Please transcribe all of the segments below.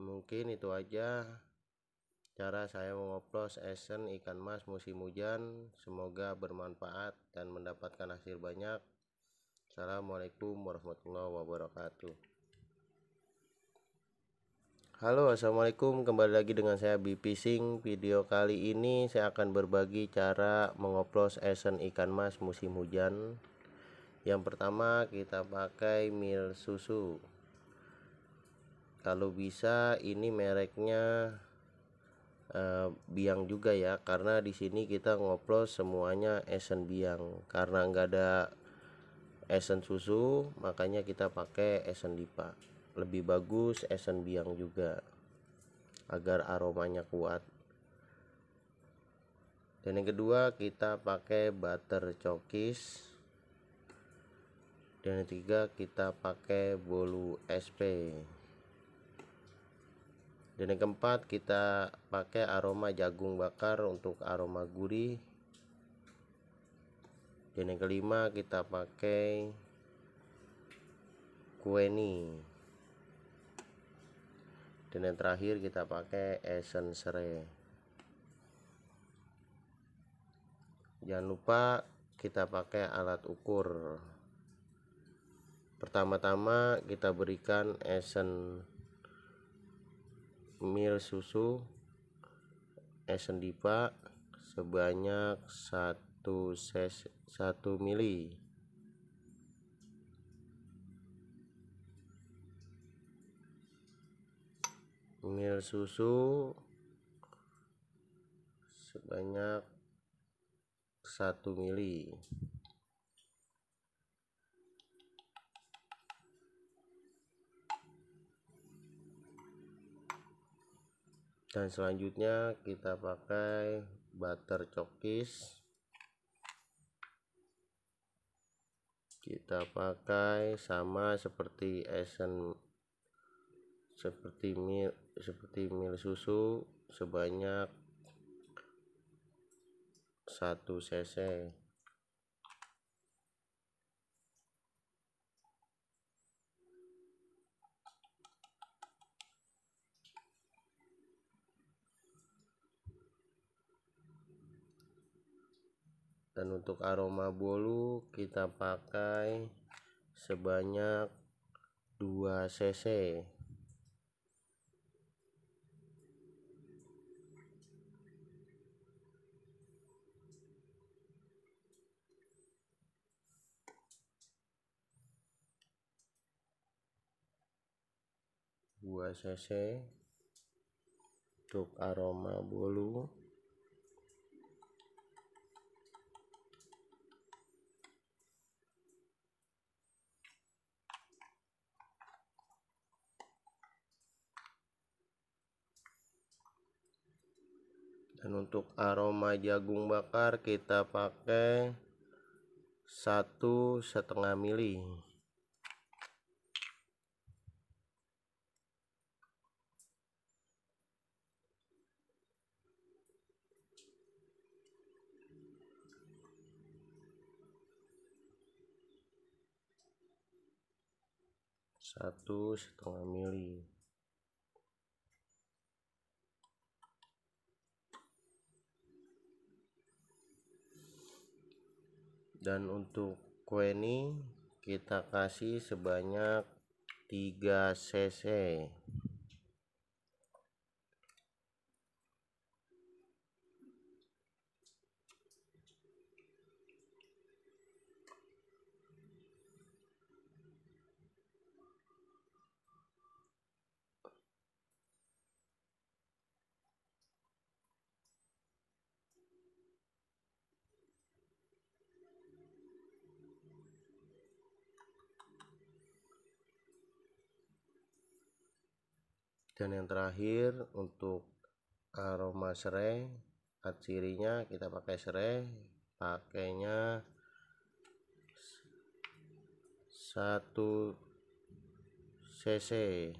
mungkin itu aja cara saya mengoplos esen ikan mas musim hujan semoga bermanfaat dan mendapatkan hasil banyak Assalamualaikum warahmatullahi wabarakatuh Halo Assalamualaikum kembali lagi dengan saya B video kali ini saya akan berbagi cara mengoplos esen ikan mas musim hujan yang pertama kita pakai mil susu kalau bisa ini mereknya uh, biang juga ya karena di sini kita ngoplos semuanya esen biang karena nggak ada esen susu makanya kita pakai esen dipa lebih bagus esen biang juga agar aromanya kuat dan yang kedua kita pakai butter cokis dan yang ketiga kita pakai bolu SP dan yang keempat kita pakai aroma jagung bakar untuk aroma gurih dan yang kelima kita pakai kueni dan yang terakhir kita pakai essence serai jangan lupa kita pakai alat ukur pertama-tama kita berikan essence mil susu esen dipa sebanyak 1 ses 1 mili mil susu sebanyak 1 mili dan selanjutnya kita pakai butter cokis kita pakai sama seperti esen seperti mil seperti mil susu sebanyak 1 cc dan untuk aroma bolu kita pakai sebanyak 2 cc dua cc untuk aroma bolu untuk aroma jagung bakar kita pakai satu setengah mili satu setengah mili dan untuk kue ini kita kasih sebanyak 3 cc dan yang terakhir untuk aroma serai cut kita pakai serai pakainya satu cc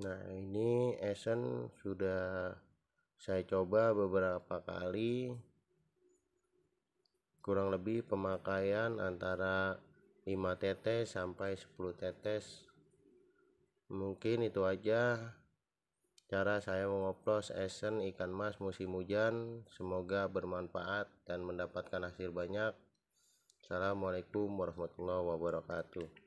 nah ini Essen sudah saya coba beberapa kali kurang lebih pemakaian antara 5 tetes sampai 10 tetes mungkin itu aja cara saya mengoplos esen ikan mas musim hujan semoga bermanfaat dan mendapatkan hasil banyak Assalamualaikum warahmatullahi wabarakatuh